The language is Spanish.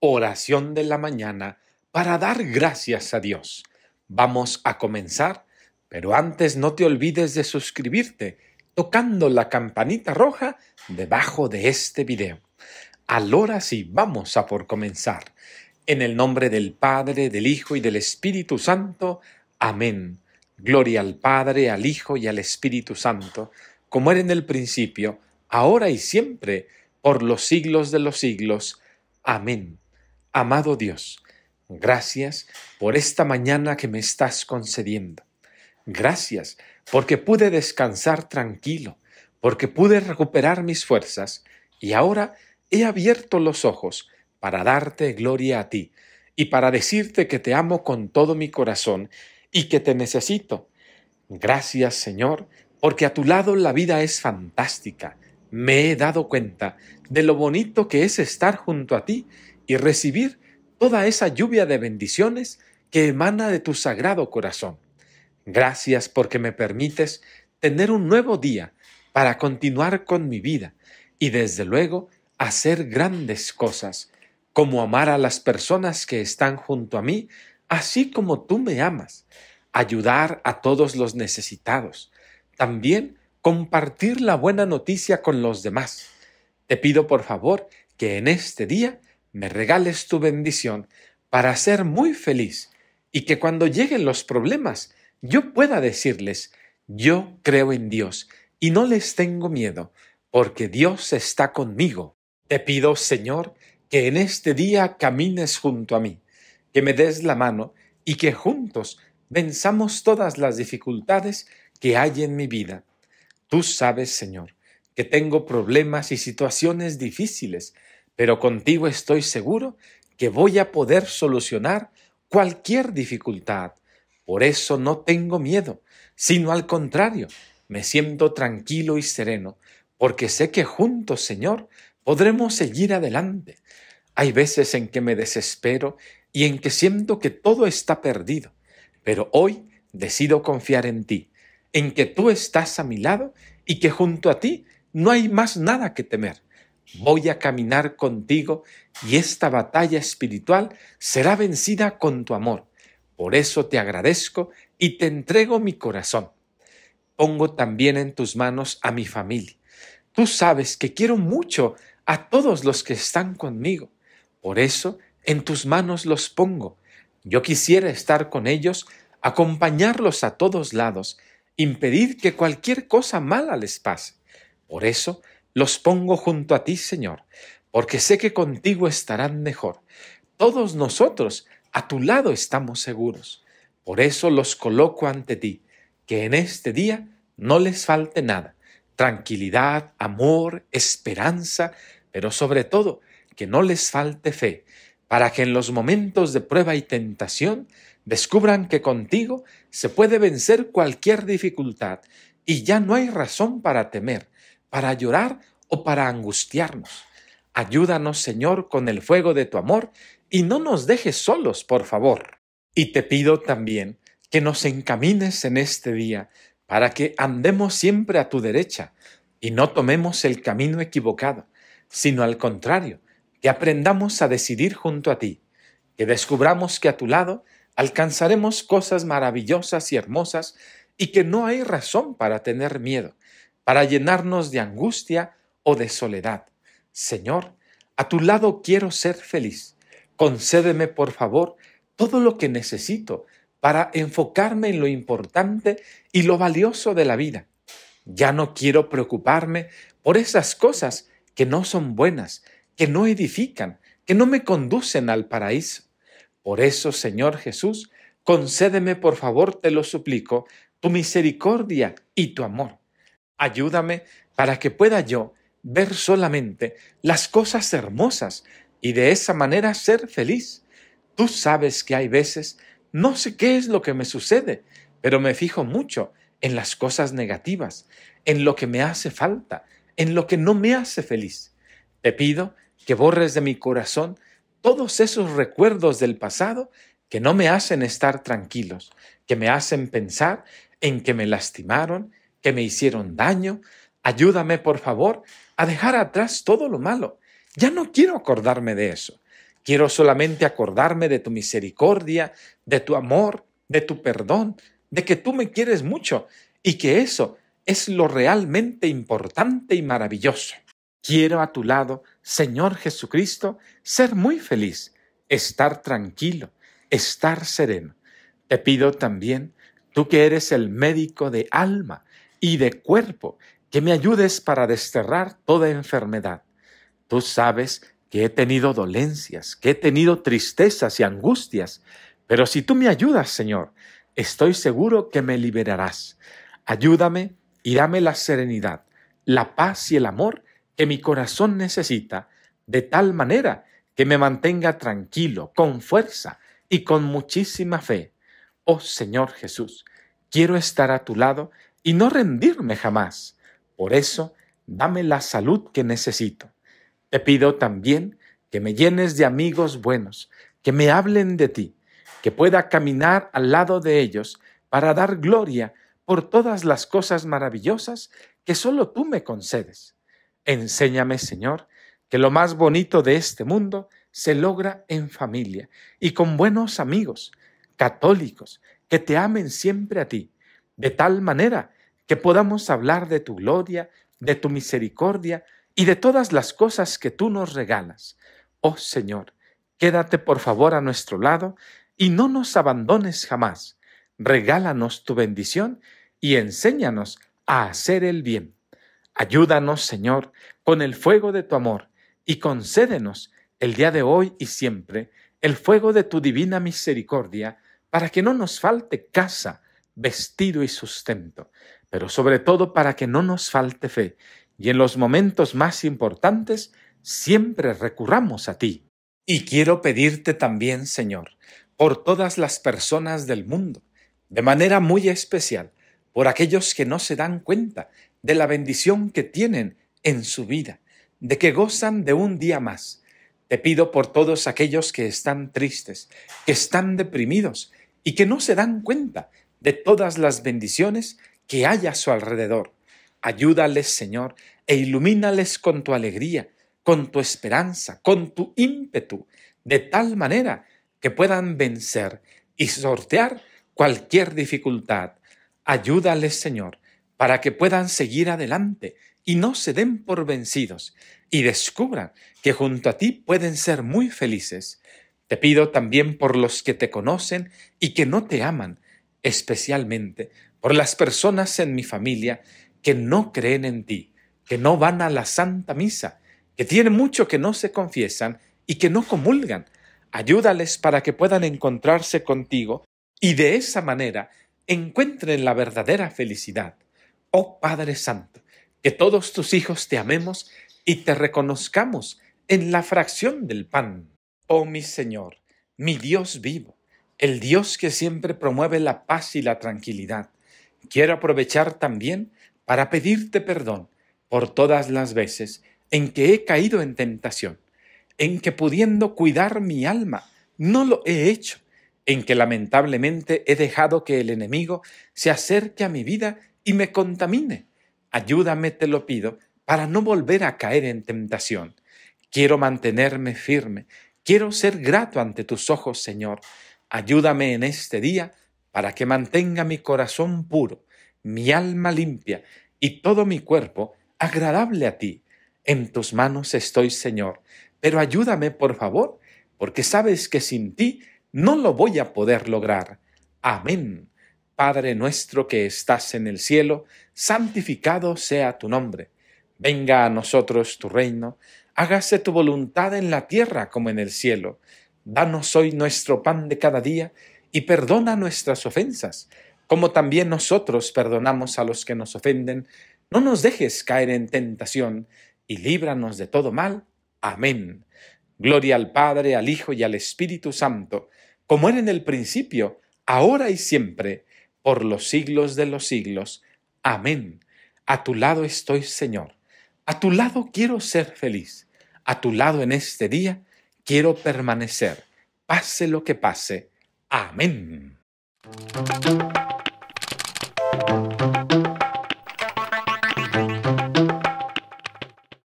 oración de la mañana para dar gracias a Dios. Vamos a comenzar, pero antes no te olvides de suscribirte tocando la campanita roja debajo de este video. Ahora sí, vamos a por comenzar. En el nombre del Padre, del Hijo y del Espíritu Santo. Amén. Gloria al Padre, al Hijo y al Espíritu Santo, como era en el principio, ahora y siempre, por los siglos de los siglos. Amén. Amado Dios, gracias por esta mañana que me estás concediendo. Gracias porque pude descansar tranquilo, porque pude recuperar mis fuerzas y ahora he abierto los ojos para darte gloria a ti y para decirte que te amo con todo mi corazón y que te necesito. Gracias Señor, porque a tu lado la vida es fantástica. Me he dado cuenta de lo bonito que es estar junto a ti y recibir toda esa lluvia de bendiciones que emana de tu sagrado corazón. Gracias porque me permites tener un nuevo día para continuar con mi vida y desde luego hacer grandes cosas, como amar a las personas que están junto a mí, así como tú me amas, ayudar a todos los necesitados, también compartir la buena noticia con los demás. Te pido por favor que en este día me regales tu bendición para ser muy feliz y que cuando lleguen los problemas yo pueda decirles, yo creo en Dios y no les tengo miedo, porque Dios está conmigo. Te pido, Señor, que en este día camines junto a mí, que me des la mano y que juntos venzamos todas las dificultades que hay en mi vida. Tú sabes, Señor, que tengo problemas y situaciones difíciles pero contigo estoy seguro que voy a poder solucionar cualquier dificultad. Por eso no tengo miedo, sino al contrario, me siento tranquilo y sereno, porque sé que juntos, Señor, podremos seguir adelante. Hay veces en que me desespero y en que siento que todo está perdido, pero hoy decido confiar en ti, en que tú estás a mi lado y que junto a ti no hay más nada que temer voy a caminar contigo y esta batalla espiritual será vencida con tu amor. Por eso te agradezco y te entrego mi corazón. Pongo también en tus manos a mi familia. Tú sabes que quiero mucho a todos los que están conmigo. Por eso en tus manos los pongo. Yo quisiera estar con ellos, acompañarlos a todos lados, impedir que cualquier cosa mala les pase. Por eso los pongo junto a ti, Señor, porque sé que contigo estarán mejor. Todos nosotros a tu lado estamos seguros. Por eso los coloco ante ti, que en este día no les falte nada. Tranquilidad, amor, esperanza, pero sobre todo que no les falte fe, para que en los momentos de prueba y tentación descubran que contigo se puede vencer cualquier dificultad y ya no hay razón para temer, para llorar o para angustiarnos. Ayúdanos, Señor, con el fuego de tu amor y no nos dejes solos, por favor. Y te pido también que nos encamines en este día para que andemos siempre a tu derecha y no tomemos el camino equivocado, sino al contrario, que aprendamos a decidir junto a ti, que descubramos que a tu lado alcanzaremos cosas maravillosas y hermosas y que no hay razón para tener miedo, para llenarnos de angustia o de soledad. Señor, a tu lado quiero ser feliz. Concédeme, por favor, todo lo que necesito para enfocarme en lo importante y lo valioso de la vida. Ya no quiero preocuparme por esas cosas que no son buenas, que no edifican, que no me conducen al paraíso. Por eso, Señor Jesús, concédeme, por favor, te lo suplico, tu misericordia y tu amor. Ayúdame para que pueda yo ver solamente las cosas hermosas y de esa manera ser feliz. Tú sabes que hay veces, no sé qué es lo que me sucede, pero me fijo mucho en las cosas negativas, en lo que me hace falta, en lo que no me hace feliz. Te pido que borres de mi corazón todos esos recuerdos del pasado que no me hacen estar tranquilos, que me hacen pensar en que me lastimaron, que me hicieron daño. Ayúdame, por favor, a dejar atrás todo lo malo. Ya no quiero acordarme de eso. Quiero solamente acordarme de tu misericordia, de tu amor, de tu perdón, de que tú me quieres mucho y que eso es lo realmente importante y maravilloso. Quiero a tu lado, Señor Jesucristo, ser muy feliz, estar tranquilo, estar sereno. Te pido también, tú que eres el médico de alma, y de cuerpo, que me ayudes para desterrar toda enfermedad. Tú sabes que he tenido dolencias, que he tenido tristezas y angustias, pero si tú me ayudas, Señor, estoy seguro que me liberarás. Ayúdame y dame la serenidad, la paz y el amor que mi corazón necesita, de tal manera que me mantenga tranquilo, con fuerza y con muchísima fe. Oh Señor Jesús, quiero estar a tu lado y no rendirme jamás. Por eso, dame la salud que necesito. Te pido también que me llenes de amigos buenos, que me hablen de ti, que pueda caminar al lado de ellos para dar gloria por todas las cosas maravillosas que solo tú me concedes. Enséñame, Señor, que lo más bonito de este mundo se logra en familia y con buenos amigos, católicos, que te amen siempre a ti, de tal manera que podamos hablar de tu gloria, de tu misericordia y de todas las cosas que tú nos regalas. Oh Señor, quédate por favor a nuestro lado y no nos abandones jamás. Regálanos tu bendición y enséñanos a hacer el bien. Ayúdanos, Señor, con el fuego de tu amor y concédenos el día de hoy y siempre el fuego de tu divina misericordia para que no nos falte casa, vestido y sustento pero sobre todo para que no nos falte fe y en los momentos más importantes siempre recurramos a ti. Y quiero pedirte también, Señor, por todas las personas del mundo, de manera muy especial, por aquellos que no se dan cuenta de la bendición que tienen en su vida, de que gozan de un día más. Te pido por todos aquellos que están tristes, que están deprimidos y que no se dan cuenta de todas las bendiciones que haya a su alrededor. Ayúdales, Señor, e ilumínales con tu alegría, con tu esperanza, con tu ímpetu, de tal manera que puedan vencer y sortear cualquier dificultad. Ayúdales, Señor, para que puedan seguir adelante y no se den por vencidos y descubran que junto a ti pueden ser muy felices. Te pido también por los que te conocen y que no te aman, especialmente por las personas en mi familia que no creen en ti, que no van a la Santa Misa, que tienen mucho que no se confiesan y que no comulgan. Ayúdales para que puedan encontrarse contigo y de esa manera encuentren la verdadera felicidad. Oh Padre Santo, que todos tus hijos te amemos y te reconozcamos en la fracción del pan. Oh mi Señor, mi Dios vivo, el Dios que siempre promueve la paz y la tranquilidad quiero aprovechar también para pedirte perdón por todas las veces en que he caído en tentación, en que pudiendo cuidar mi alma, no lo he hecho, en que lamentablemente he dejado que el enemigo se acerque a mi vida y me contamine. Ayúdame, te lo pido, para no volver a caer en tentación. Quiero mantenerme firme, quiero ser grato ante tus ojos, Señor. Ayúdame en este día para que mantenga mi corazón puro, mi alma limpia y todo mi cuerpo agradable a ti. En tus manos estoy, Señor, pero ayúdame, por favor, porque sabes que sin ti no lo voy a poder lograr. Amén. Padre nuestro que estás en el cielo, santificado sea tu nombre. Venga a nosotros tu reino, hágase tu voluntad en la tierra como en el cielo. Danos hoy nuestro pan de cada día y perdona nuestras ofensas, como también nosotros perdonamos a los que nos ofenden. No nos dejes caer en tentación, y líbranos de todo mal. Amén. Gloria al Padre, al Hijo y al Espíritu Santo, como era en el principio, ahora y siempre, por los siglos de los siglos. Amén. A tu lado estoy, Señor. A tu lado quiero ser feliz. A tu lado en este día quiero permanecer, pase lo que pase Amén.